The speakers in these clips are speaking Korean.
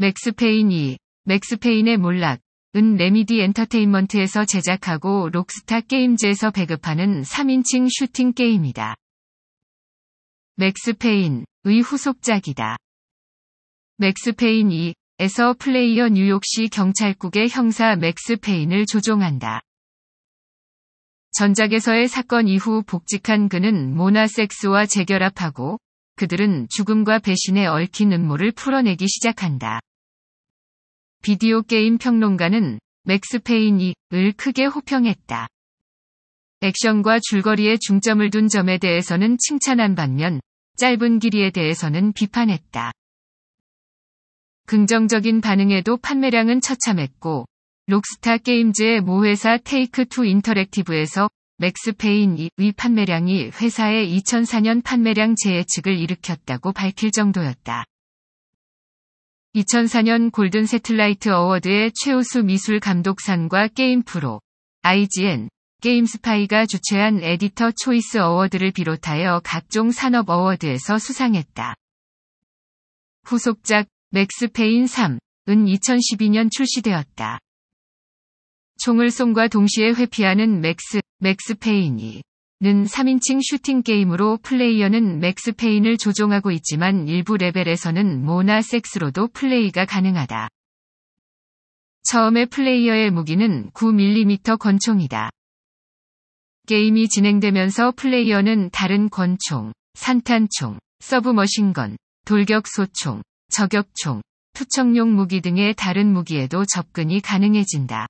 맥스페인 2. 맥스페인의 몰락. 은 레미디 엔터테인먼트에서 제작하고 록스타 게임즈에서 배급하는 3인칭 슈팅 게임이다. 맥스페인. 의 후속작이다. 맥스페인 2에서 플레이어 뉴욕시 경찰국의 형사 맥스페인을 조종한다. 전작에서의 사건 이후 복직한 그는 모나 섹스와 재결합하고 그들은 죽음과 배신에 얽힌 음모를 풀어내기 시작한다. 비디오 게임 평론가는 맥스페인 2을 크게 호평했다. 액션과 줄거리에 중점을 둔 점에 대해서는 칭찬한 반면 짧은 길이에 대해서는 비판했다. 긍정적인 반응에도 판매량은 처참했고 록스타 게임즈의 모회사 테이크 투 인터랙티브에서 맥스페인 2의 판매량이 회사의 2004년 판매량 재예측을 일으켰다고 밝힐 정도였다. 2004년 골든 세틀라이트 어워드의 최우수 미술 감독상과 게임 프로, IGN, 게임스파이가 주최한 에디터 초이스 어워드를 비롯하여 각종 산업 어워드에서 수상했다. 후속작 맥스페인 3, 은 2012년 출시되었다. 총을 쏜과 동시에 회피하는 맥스, 맥스페인이 는 3인칭 슈팅 게임으로 플레이어는 맥스 페인을 조종하고 있지만 일부 레벨에서는 모나 섹스로도 플레이가 가능하다. 처음에 플레이어의 무기는 9mm 권총이다. 게임이 진행되면서 플레이어는 다른 권총, 산탄총, 서브머신건, 돌격소총, 저격총, 투척용 무기 등의 다른 무기에도 접근이 가능해진다.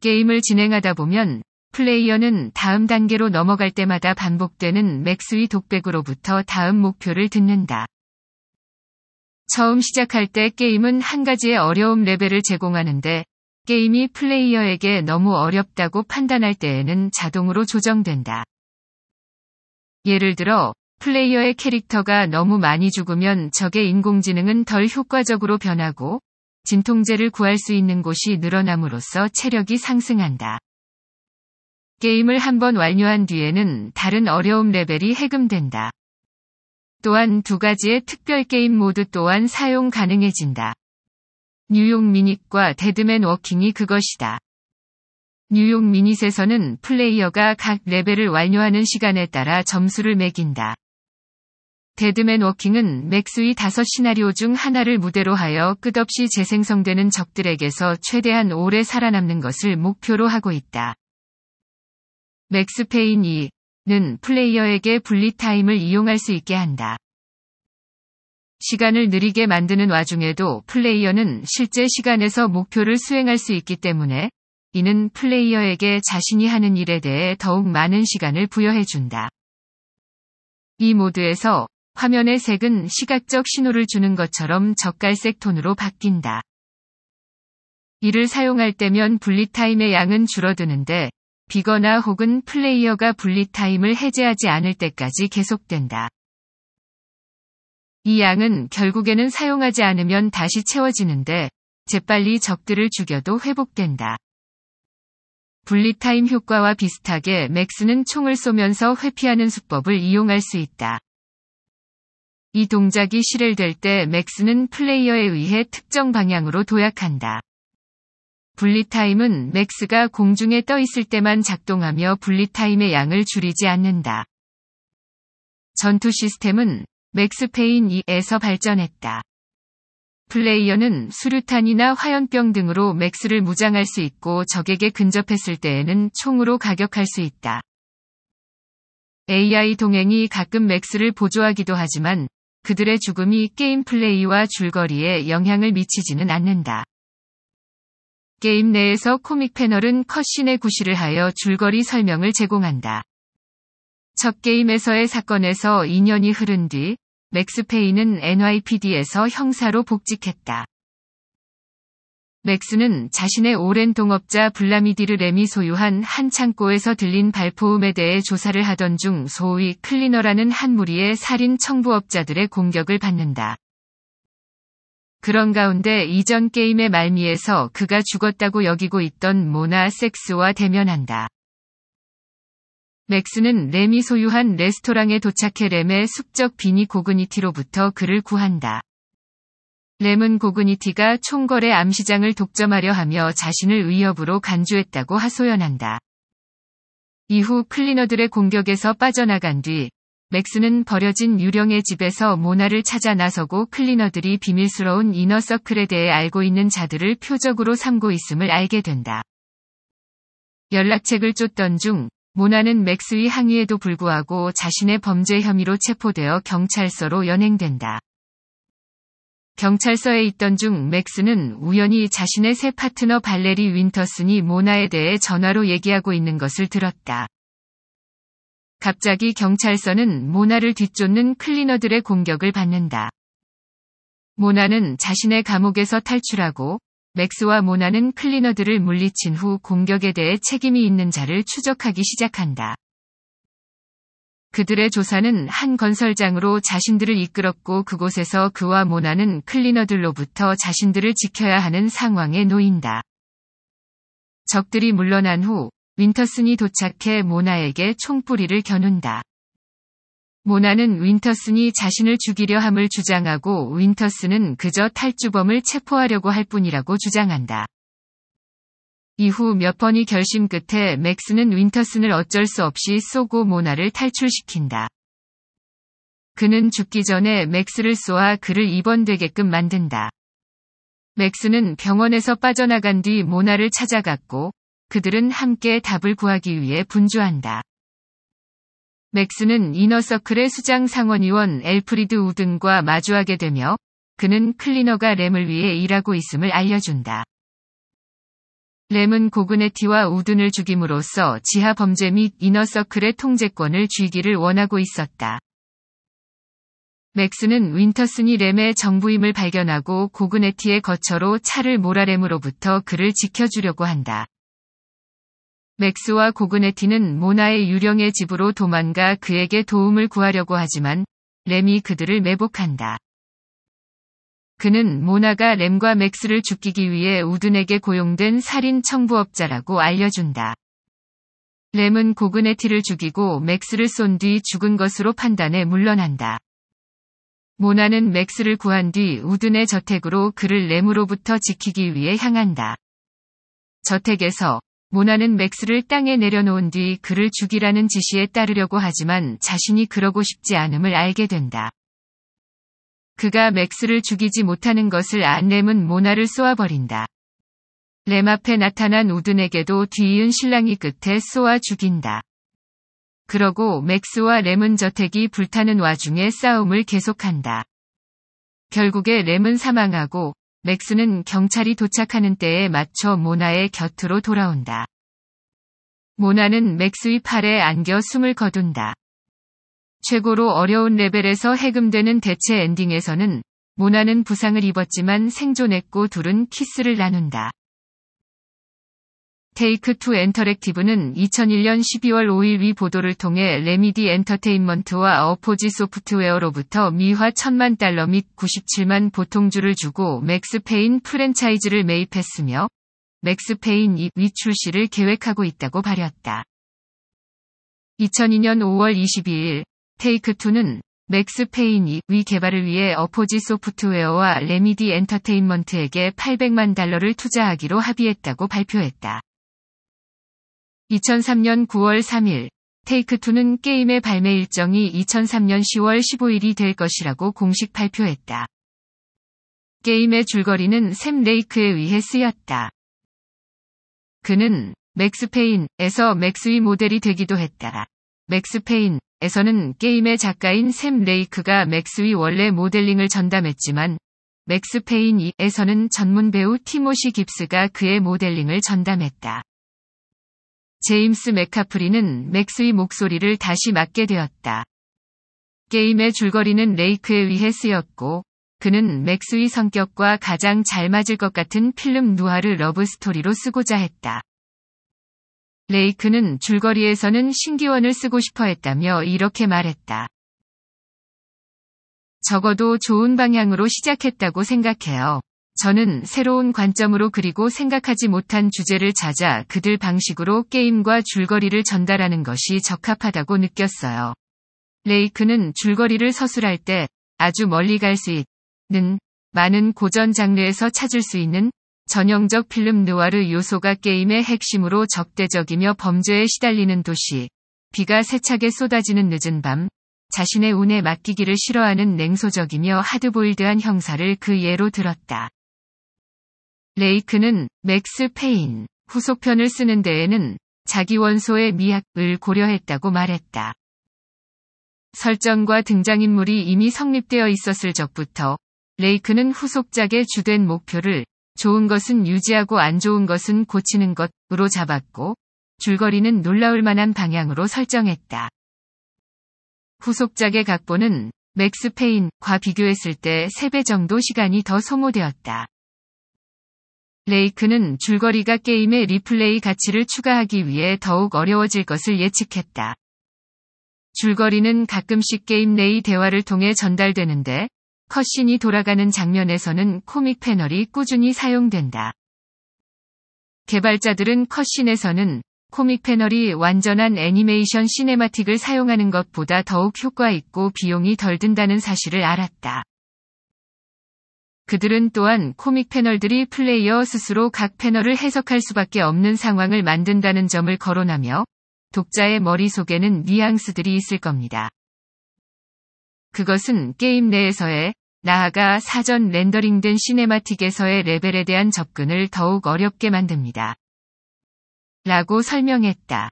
게임을 진행하다 보면 플레이어는 다음 단계로 넘어갈 때마다 반복되는 맥스위 독백으로부터 다음 목표를 듣는다. 처음 시작할 때 게임은 한 가지의 어려움 레벨을 제공하는데 게임이 플레이어에게 너무 어렵다고 판단할 때에는 자동으로 조정된다. 예를 들어, 플레이어의 캐릭터가 너무 많이 죽으면 적의 인공지능은 덜 효과적으로 변하고, 진통제를 구할 수 있는 곳이 늘어남으로써 체력이 상승한다. 게임을 한번 완료한 뒤에는 다른 어려움 레벨이 해금된다. 또한 두 가지의 특별 게임 모드 또한 사용 가능해진다. 뉴욕 미닛과 데드맨 워킹이 그것이다. 뉴욕 미닛에서는 플레이어가 각 레벨을 완료하는 시간에 따라 점수를 매긴다. 데드맨 워킹은 맥스의 다섯 시나리오 중 하나를 무대로 하여 끝없이 재생성되는 적들에게서 최대한 오래 살아남는 것을 목표로 하고 있다. 맥스페인 2는 플레이어에게 분리타임을 이용할 수 있게 한다. 시간을 느리게 만드는 와중에도 플레이어는 실제 시간에서 목표를 수행할 수 있기 때문에 이는 플레이어에게 자신이 하는 일에 대해 더욱 많은 시간을 부여해준다. 이 모드에서 화면의 색은 시각적 신호를 주는 것처럼 적갈색 톤으로 바뀐다. 이를 사용할 때면 분리타임의 양은 줄어드는데 비거나 혹은 플레이어가 분리 타임을 해제하지 않을 때까지 계속된다. 이 양은 결국에는 사용하지 않으면 다시 채워지는데 재빨리 적들을 죽여도 회복된다. 분리타임 효과와 비슷하게 맥스는 총을 쏘면서 회피하는 수법을 이용할 수 있다. 이 동작이 실행될 때 맥스는 플레이어에 의해 특정 방향으로 도약한다. 분리타임은 맥스가 공중에 떠 있을 때만 작동하며 분리타임의 양을 줄이지 않는다. 전투 시스템은 맥스페인 2에서 발전했다. 플레이어는 수류탄이나 화염병 등으로 맥스를 무장할 수 있고 적에게 근접했을 때에는 총으로 가격할 수 있다. AI 동행이 가끔 맥스를 보조하기도 하지만 그들의 죽음이 게임 플레이와 줄거리에 영향을 미치지는 않는다. 게임 내에서 코믹 패널은 컷신의 구실을 하여 줄거리 설명을 제공한다. 첫 게임에서의 사건에서 2년이 흐른 뒤 맥스페이는 NYPD에서 형사로 복직했다. 맥스는 자신의 오랜 동업자 블라미디르 램이 소유한 한 창고에서 들린 발포음에 대해 조사를 하던 중 소위 클리너라는 한 무리의 살인 청부업자들의 공격을 받는다. 그런 가운데 이전 게임의 말미에서 그가 죽었다고 여기고 있던 모나 섹스와 대면한다. 맥스는 램이 소유한 레스토랑에 도착해 램의 숙적 비니 고그니티로부터 그를 구한다. 램은 고그니티가 총거래 암시장을 독점하려 하며 자신을 위협으로 간주했다고 하소연한다. 이후 클리너들의 공격에서 빠져나간 뒤 맥스는 버려진 유령의 집에서 모나를 찾아 나서고 클리너들이 비밀스러운 이너서클에 대해 알고 있는 자들을 표적으로 삼고 있음을 알게 된다. 연락책을 쫓던 중 모나는 맥스의 항의에도 불구하고 자신의 범죄 혐의로 체포되어 경찰서로 연행된다. 경찰서에 있던 중 맥스는 우연히 자신의 새 파트너 발레리 윈터슨이 모나에 대해 전화로 얘기하고 있는 것을 들었다. 갑자기 경찰서는 모나를 뒤쫓는 클리너들의 공격을 받는다. 모나는 자신의 감옥에서 탈출하고 맥스와 모나는 클리너들을 물리친 후 공격에 대해 책임이 있는 자를 추적하기 시작한다. 그들의 조사는 한 건설장으로 자신들을 이끌었고 그곳에서 그와 모나는 클리너들로부터 자신들을 지켜야 하는 상황에 놓인다. 적들이 물러난 후 윈터슨이 도착해 모나에게 총뿌리를 겨눈다. 모나는 윈터슨이 자신을 죽이려 함을 주장하고 윈터슨은 그저 탈주범을 체포하려고 할 뿐이라고 주장한다. 이후 몇번이 결심 끝에 맥스는 윈터슨을 어쩔 수 없이 쏘고 모나를 탈출시킨다. 그는 죽기 전에 맥스를 쏘아 그를 입원되게끔 만든다. 맥스는 병원에서 빠져나간 뒤 모나를 찾아갔고 그들은 함께 답을 구하기 위해 분주한다. 맥스는 이너서클의 수장 상원의원 엘프리드 우든과 마주하게 되며 그는 클리너가 램을 위해 일하고 있음을 알려준다. 램은 고그네티와 우든을 죽임으로써 지하 범죄 및 이너서클의 통제권을 쥐기를 원하고 있었다. 맥스는 윈터슨이 램의 정부임을 발견하고 고그네티의 거처로 차를 몰아 램으로부터 그를 지켜주려고 한다. 맥스와 고그네티는 모나의 유령의 집으로 도망가 그에게 도움을 구하려고 하지만 램이 그들을 매복한다. 그는 모나가 램과 맥스를 죽이기 위해 우든에게 고용된 살인 청부업자라고 알려준다. 램은 고그네티를 죽이고 맥스를 쏜 뒤 죽은 것으로 판단해 물러난다. 모나는 맥스를 구한 뒤 우든의 저택으로 그를 램으로부터 지키기 위해 향한다. 저택에서 모나는 맥스를 땅에 내려놓은 뒤 그를 죽이라는 지시에 따르려고 하지만 자신이 그러고 싶지 않음을 알게 된다. 그가 맥스를 죽이지 못하는 것을 안 램은 모나를 쏘아버린다. 램 앞에 나타난 우든에게도 뒤이은 신랑이 끝에 쏘아 죽인다. 그러고 맥스와 램은 저택이 불타는 와중에 싸움을 계속한다. 결국에 램은 사망하고 맥스는 경찰이 도착하는 때에 맞춰 모나의 곁으로 돌아온다. 모나는 맥스의 팔에 안겨 숨을 거둔다. 최고로 어려운 레벨에서 해금되는 대체 엔딩에서는 모나는 부상을 입었지만 생존했고 둘은 키스를 나눈다. 테이크2 엔터랙티브는 2001년 12월 5일 위 보도를 통해 레미디 엔터테인먼트와 어포지 소프트웨어로부터 미화 1 0 0 0만 달러 및 97만 보통주를 주고 맥스페인 프랜차이즈를 매입했으며 맥스페인 2위 출시를 계획하고 있다고 발휘했다. 2002년 5월 22일 테이크2는 맥스페인 2위 개발을 위해 어포지 소프트웨어와 레미디 엔터테인먼트에게 800만 달러를 투자하기로 합의했다고 발표했다. 2003년 9월 3일 테이크2는 게임의 발매 일정이 2003년 10월 15일이 될 것이라고 공식 발표했다. 게임의 줄거리는 샘 레이크에 의해 쓰였다. 그는 맥스페인에서 맥스위 모델이 되기도 했다. 맥스페인에서는 게임의 작가인 샘 레이크가 맥스위 원래 모델링을 전담했지만 맥스페인 2에서는 전문 배우 티모시 깁스가 그의 모델링을 전담했다. 제임스 맥카프리는 맥스의 목소리를 다시 맡게 되었다. 게임의 줄거리는 레이크에 의해 쓰였고, 그는 맥스의 성격과 가장 잘 맞을 것 같은 필름 누아르 러브 스토리로 쓰고자 했다. 레이크는 줄거리에서는 신기원을 쓰고 싶어 했다며 이렇게 말했다. 적어도 좋은 방향으로 시작했다고 생각해요. 저는 새로운 관점으로 그리고 생각하지 못한 주제를 찾아 그들 방식으로 게임과 줄거리를 전달하는 것이 적합하다고 느꼈어요. 레이크는 줄거리를 서술할 때 아주 멀리 갈 수 있는 많은 고전 장르에서 찾을 수 있는 전형적 필름 느와르 요소가 게임의 핵심으로 적대적이며 범죄에 시달리는 도시, 비가 세차게 쏟아지는 늦은 밤, 자신의 운에 맡기기를 싫어하는 냉소적이며 하드보일드한 형사를 그 예로 들었다. 레이크는 맥스 페인 후속편을 쓰는 데에는 자기 원소의 미학을 고려했다고 말했다. 설정과 등장인물이 이미 성립되어 있었을 적부터 레이크는 후속작의 주된 목표를 좋은 것은 유지하고 안 좋은 것은 고치는 것으로 잡았고 줄거리는 놀라울 만한 방향으로 설정했다. 후속작의 각본은 맥스 페인과 비교했을 때 3배 정도 시간이 더 소모되었다. 레이크는 줄거리가 게임의 리플레이 가치를 추가하기 위해 더욱 어려워질 것을 예측했다. 줄거리는 가끔씩 게임 내의 대화를 통해 전달되는데 컷신이 돌아가는 장면에서는 코믹 패널이 꾸준히 사용된다. 개발자들은 컷신에서는 코믹 패널이 완전한 애니메이션 시네마틱을 사용하는 것보다 더욱 효과 있고 비용이 덜 든다는 사실을 알았다. 그들은 또한 코믹 패널들이 플레이어 스스로 각 패널을 해석할 수밖에 없는 상황을 만든다는 점을 거론하며 독자의 머릿속에는 뉘앙스들이 있을 겁니다. 그것은 게임 내에서의 나아가 사전 렌더링된 시네마틱에서의 레벨에 대한 접근을 더욱 어렵게 만듭니다. 라고 설명했다.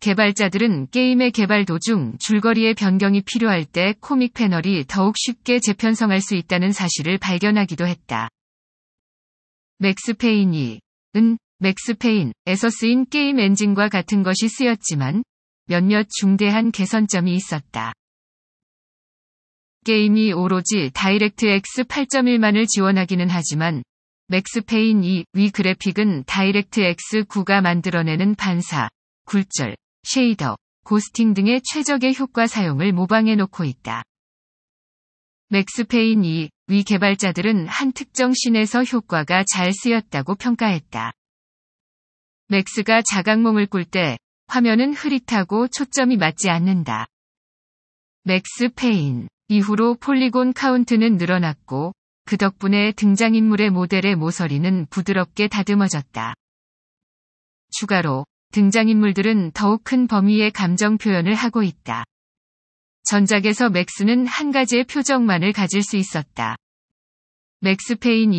개발자들은 게임의 개발 도중 줄거리의 변경이 필요할 때 코믹 패널이 더욱 쉽게 재편성할 수 있다는 사실을 발견하기도 했다. 맥스페인이, 은, 맥스페인에서 쓰인 게임 엔진과 같은 것이 쓰였지만 몇몇 중대한 개선점이 있었다. 게임이 오로지 다이렉트X 8.1만을 지원하기는 하지만 맥스페인 2위 그래픽은 다이렉트X 9가 만들어내는 반사, 굴절, 쉐이더, 고스팅 등의 최적의 효과 사용을 모방해 놓고 있다. 맥스페인 2, 위 개발자들은 한 특정 신에서 효과가 잘 쓰였다고 평가했다. 맥스가 자각몽을 꿀 때 화면은 흐릿하고 초점이 맞지 않는다. 맥스 페인 이후로 폴리곤 카운트는 늘어났고 그 덕분에 등장인물의 모델의 모서리는 부드럽게 다듬어졌다. 추가로 등장인물들은 더욱 큰 범위의 감정 표현을 하고 있다. 전작에서 맥스는 한 가지의 표정만을 가질 수 있었다. 맥스 페인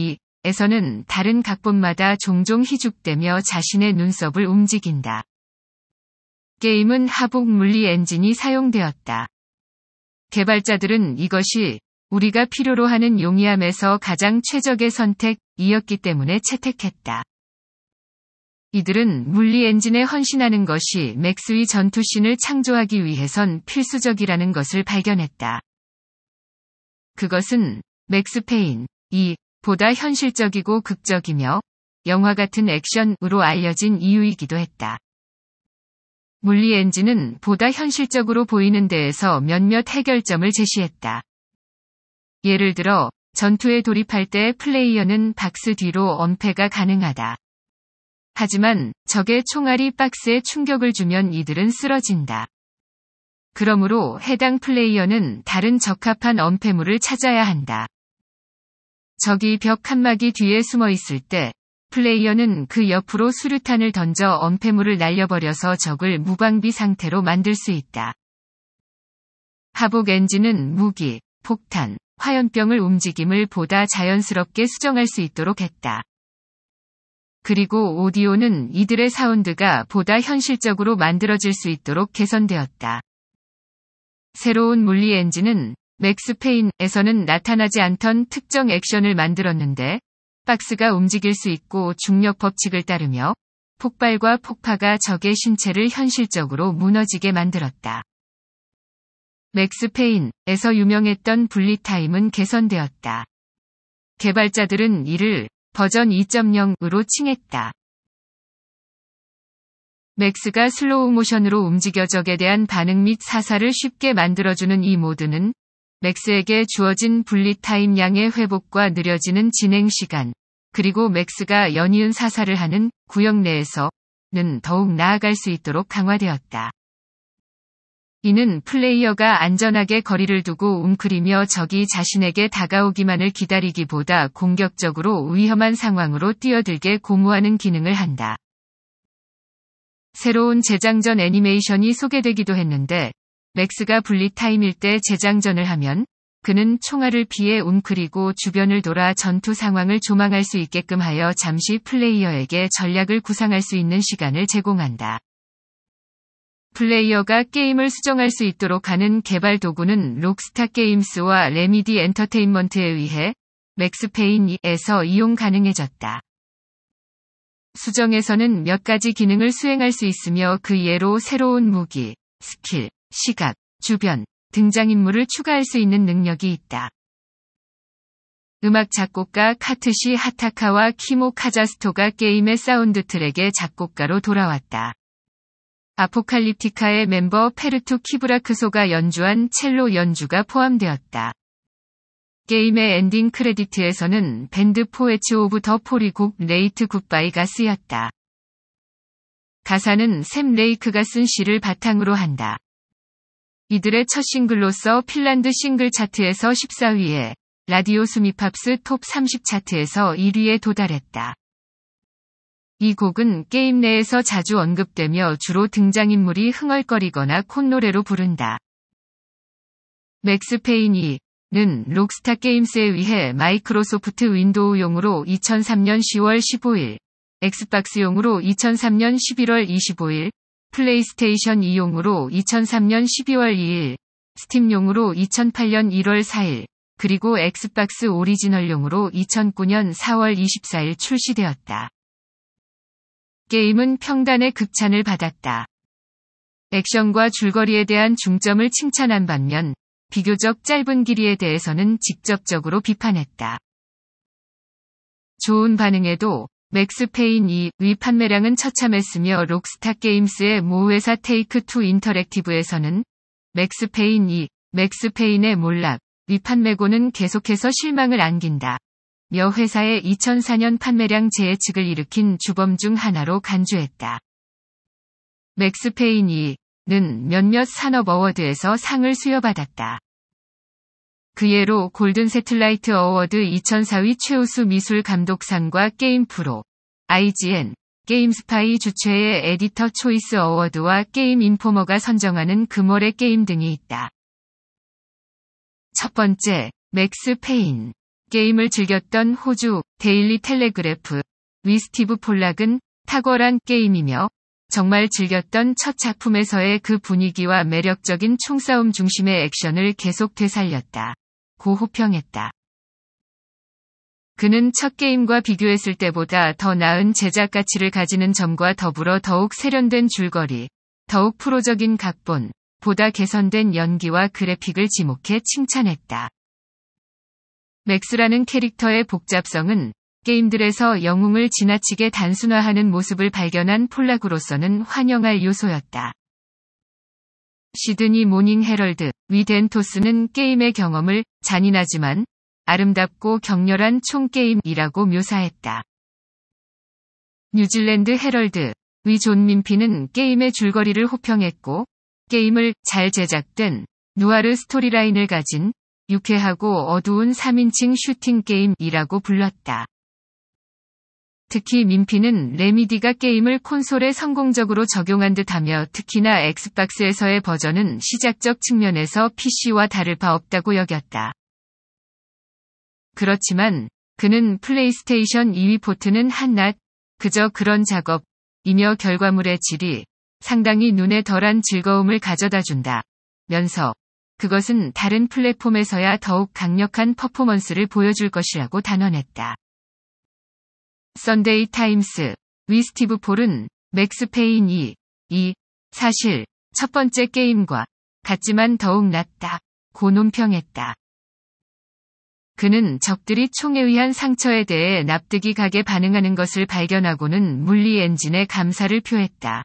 2에서는 다른 각본마다 종종 희죽되며 자신의 눈썹을 움직인다. 게임은 하복 물리 엔진이 사용되었다. 개발자들은 이것이 우리가 필요로 하는 용이함에서 가장 최적의 선택이었기 때문에 채택했다. 이들은 물리 엔진에 헌신하는 것이 맥스의 전투신을 창조하기 위해선 필수적이라는 것을 발견했다. 그것은 맥스 페인 2 보다 현실적이고 극적이며 영화 같은 액션으로 알려진 이유이기도 했다. 물리 엔진은 보다 현실적으로 보이는 데에서 몇몇 해결점을 제시했다. 예를 들어 전투에 돌입할 때 플레이어는 박스 뒤로 엄폐가 가능하다. 하지만 적의 총알이 박스에 충격을 주면 이들은 쓰러진다. 그러므로 해당 플레이어는 다른 적합한 엄폐물을 찾아야 한다. 적이 벽한마이 뒤에 숨어 있을 때 플레이어는 그 옆으로 수류탄을 던져 엄폐물을 날려버려서 적을 무방비 상태로 만들 수 있다. 하복 엔진은 무기, 폭탄, 화염병을 움직임을 보다 자연스럽게 수정할 수 있도록 했다. 그리고 오디오는 이들의 사운드가 보다 현실적으로 만들어질 수 있도록 개선되었다. 새로운 물리 엔진은 맥스페인에서는 나타나지 않던 특정 액션을 만들었는데 박스가 움직일 수 있고 중력 법칙을 따르며 폭발과 폭파가 적의 신체를 현실적으로 무너지게 만들었다. 맥스페인에서 유명했던 분리타임은 개선되었다. 개발자들은 이를 버전 2.0으로 칭했다. 맥스가 슬로우 모션으로 움직여 적에 대한 반응 및 사사를 쉽게 만들어주는 이 모드는 맥스에게 주어진 분리 타임 양의 회복과 느려지는 진행 시간, 그리고 맥스가 연이은 사사를 하는 구역 내에서는 더욱 나아갈 수 있도록 강화되었다. 이는 플레이어가 안전하게 거리를 두고 웅크리며 적이 자신에게 다가오기만을 기다리기보다 공격적으로 위험한 상황으로 뛰어들게 고무하는 기능을 한다. 새로운 재장전 애니메이션이 소개되기도 했는데, 맥스가 분리 타임일 때 재장전을 하면 그는 총알을 피해 웅크리고 주변을 돌아 전투 상황을 조망할 수 있게끔 하여 잠시 플레이어에게 전략을 구상할 수 있는 시간을 제공한다. 플레이어가 게임을 수정할 수 있도록 하는 개발 도구는 록스타 게임스와 레미디 엔터테인먼트에 의해 맥스페인2에서 이용 가능해졌다. 수정에서는 몇 가지 기능을 수행할 수 있으며 그 예로 새로운 무기, 스킬, 시각, 주변, 등장인물을 추가할 수 있는 능력이 있다. 음악 작곡가 카트시 하타카와 키모 카자스토가 게임의 사운드 트랙의 작곡가로 돌아왔다. 아포칼립티카의 멤버 페르토 키브라크소가 연주한 첼로 연주가 포함되었다. 게임의 엔딩 크레디트에서는 밴드 포에츠 오브 더 포리 곡 레이트 굿바이가 쓰였다. 가사는 샘 레이크가 쓴 시를 바탕으로 한다. 이들의 첫 싱글로서 핀란드 싱글 차트에서 14위에, 라디오 수미팝스 톱 30 차트에서 1위에 도달했다. 이 곡은 게임 내에서 자주 언급되며 주로 등장인물이 흥얼거리거나 콧노래로 부른다. 맥스 페인이는 록스타 게임스에 의해 마이크로소프트 윈도우용으로 2003년 10월 15일, 엑스박스용으로 2003년 11월 25일, 플레이스테이션 2용으로 2003년 12월 2일, 스팀용으로 2008년 1월 4일, 그리고 엑스박스 오리지널용으로 2009년 4월 24일 출시되었다. 게임은 평단의 극찬을 받았다. 액션과 줄거리에 대한 중점을 칭찬한 반면 비교적 짧은 길이에 대해서는 직접적으로 비판했다. 좋은 반응에도 맥스페인 2위 판매량은 처참했으며 록스타 게임스의 모회사 테이크2 인터랙티브에서는 맥스페인 2, 맥스페인의 몰락, 위판매고는 계속해서 실망을 안긴다. 여 회사의 2004년 판매량 재해측을 일으킨 주범 중 하나로 간주했다. 맥스페인이는 몇몇 산업 어워드에서 상을 수여받았다. 그 예로 골든 세틀라이트 어워드 2004위 최우수 미술 감독상과 게임 프로, IGN, 게임스파이 주최의 에디터 초이스 어워드와 게임 인포머가 선정하는 금월의 게임 등이 있다. 첫 번째, 맥스 페인. 게임을 즐겼던 호주 데일리 텔레그래프 위 스티브 폴락은 탁월한 게임이며 정말 즐겼던 첫 작품에서의 그 분위기와 매력적인 총싸움 중심의 액션을 계속 되살렸다. 고 호평했다. 그는 첫 게임과 비교했을 때보다 더 나은 제작 가치를 가지는 점과 더불어 더욱 세련된 줄거리, 더욱 프로적인 각본, 보다 개선된 연기와 그래픽을 지목해 칭찬했다. 맥스라는 캐릭터의 복잡성은 게임들에서 영웅을 지나치게 단순화하는 모습을 발견한 폴락으로서는 환영할 요소였다. 시드니 모닝 헤럴드, 위덴토스는 게임의 경험을 잔인하지만 아름답고 격렬한 총게임이라고 묘사했다. 뉴질랜드 헤럴드, 위존 민피는 게임의 줄거리를 호평했고 게임을 잘 제작된 누아르 스토리라인을 가진 유쾌하고 어두운 3인칭 슈팅 게임이라고 불렀다. 특히 민피는 레미디가 게임을 콘솔에 성공적으로 적용한 듯하며 특히나 엑스박스에서의 버전은 시작적 측면에서 PC와 다를 바 없다고 여겼다. 그렇지만 그는 플레이스테이션 2위 포트는 한낱 그저 그런 작업이며 결과물의 질이 상당히 눈에 덜한 즐거움을 가져다 준다. 면서 그것은 다른 플랫폼에서야 더욱 강력한 퍼포먼스를 보여줄 것이라고 단언했다. 썬데이 타임스 위스티브 폴은 맥스 페인 2, 2, 사실 첫 번째 게임과 같지만 더욱 낫다. 고 논평했다. 그는 적들이 총에 의한 상처에 대해 납득이 가게 반응하는 것을 발견하고는 물리 엔진에 감사를 표했다.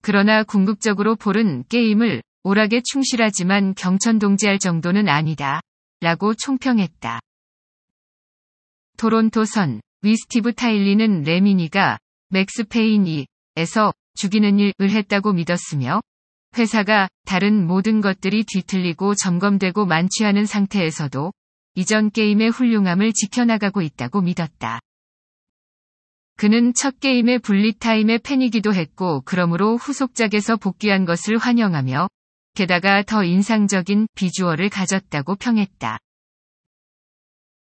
그러나 궁극적으로 폴은 게임을 오락에 충실하지만 경천동지할 정도는 아니다. 라고 총평했다. 토론토선 위스티브 타일리는 레미니가 맥스 페인 이에서 죽이는 일을 했다고 믿었으며 회사가 다른 모든 것들이 뒤틀리고 점검되고 만취하는 상태에서도 이전 게임의 훌륭함을 지켜나가고 있다고 믿었다. 그는 첫 게임의 분리타임의 팬이기도 했고 그러므로 후속작에서 복귀한 것을 환영하며 게다가 더 인상적인 비주얼을 가졌다고 평했다.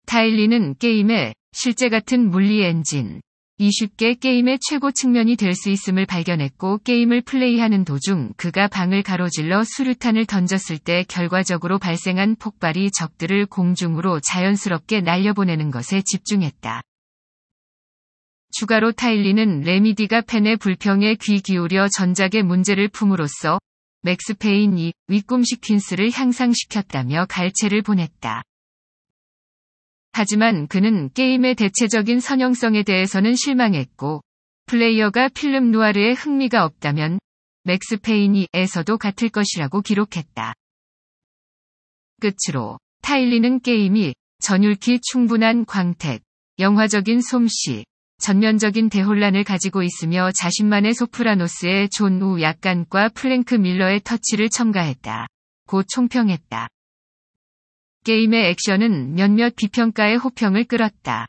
타일리는 게임의 실제 같은 물리 엔진, 이 쉽게 게임의 최고 측면이 될 수 있음을 발견했고 게임을 플레이하는 도중 그가 방을 가로질러 수류탄을 던졌을 때 결과적으로 발생한 폭발이 적들을 공중으로 자연스럽게 날려보내는 것에 집중했다. 추가로 타일리는 레미디가 팬의 불평에 귀 기울여 전작의 문제를 품으로써 맥스 페인이 윗꿈시퀸스를 향상시켰다며 갈채를 보냈다. 하지만 그는 게임의 대체적인 선형성에 대해서는 실망했고, 플레이어가 필름 누아르에 흥미가 없다면 맥스 페인이에서도 같을 것이라고 기록했다. 끝으로 타일리는 게임이 전율키 충분한 광택, 영화적인 솜씨, 전면적인 대혼란을 가지고 있으며 자신만의 소프라노스의 존 우 약간과 플랭크 밀러의 터치를 첨가했다. 곧 총평했다. 게임의 액션은 몇몇 비평가의 호평을 끌었다.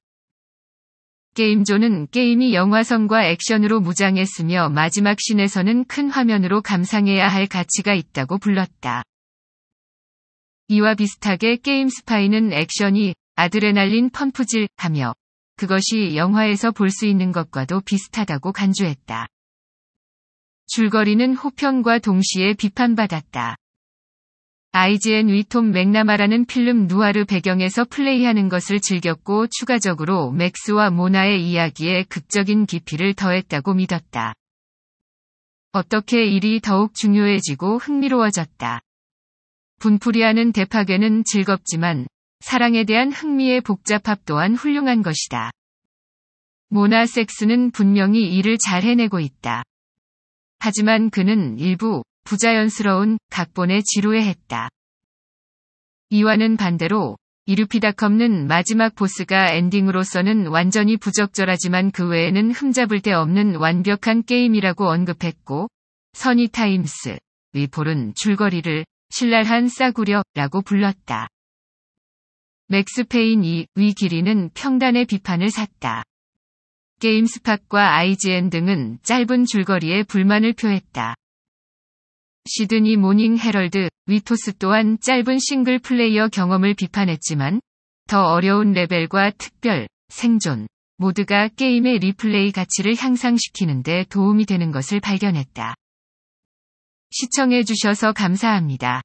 게임존은 게임이 영화성과 액션으로 무장했으며 마지막 신에서는큰 화면으로 감상해야 할 가치가 있다고 불렀다. 이와 비슷하게 게임 스파이는 액션이 아드레날린 펌프질 하며 그것이 영화에서 볼 수 있는 것과도 비슷하다고 간주했다. 줄거리는 호평과 동시에 비판받았다. IGN 위톰 맥나마라는 필름 누아르 배경에서 플레이하는 것을 즐겼고 추가적으로 맥스와 모나의 이야기에 극적인 깊이를 더했다고 믿었다. 어떻게 일이 더욱 중요해지고 흥미로워졌다. 분풀이하는 대파괴는 즐겁지만 사랑에 대한 흥미의 복잡함 또한 훌륭한 것이다. 모나 섹스는 분명히 일을 잘 해내고 있다. 하지만 그는 일부 부자연스러운 각본에 지루해했다. 이와는 반대로 이루피닷컴는 마지막 보스가 엔딩으로서는 완전히 부적절하지만 그 외에는 흠잡을 데 없는 완벽한 게임이라고 언급했고, 선이 타임스, 위폴은 줄거리를 신랄한 싸구려라고 불렀다. 맥스페인 2, 위기리는 평단의 비판을 샀다. 게임스팟과 IGN 등은 짧은 줄거리에 불만을 표했다. 시드니 모닝 헤럴드, 위토스 또한 짧은 싱글 플레이어 경험을 비판했지만 더 어려운 레벨과 특별, 생존, 모드가 게임의 리플레이 가치를 향상시키는데 도움이 되는 것을 발견했다. 시청해주셔서 감사합니다.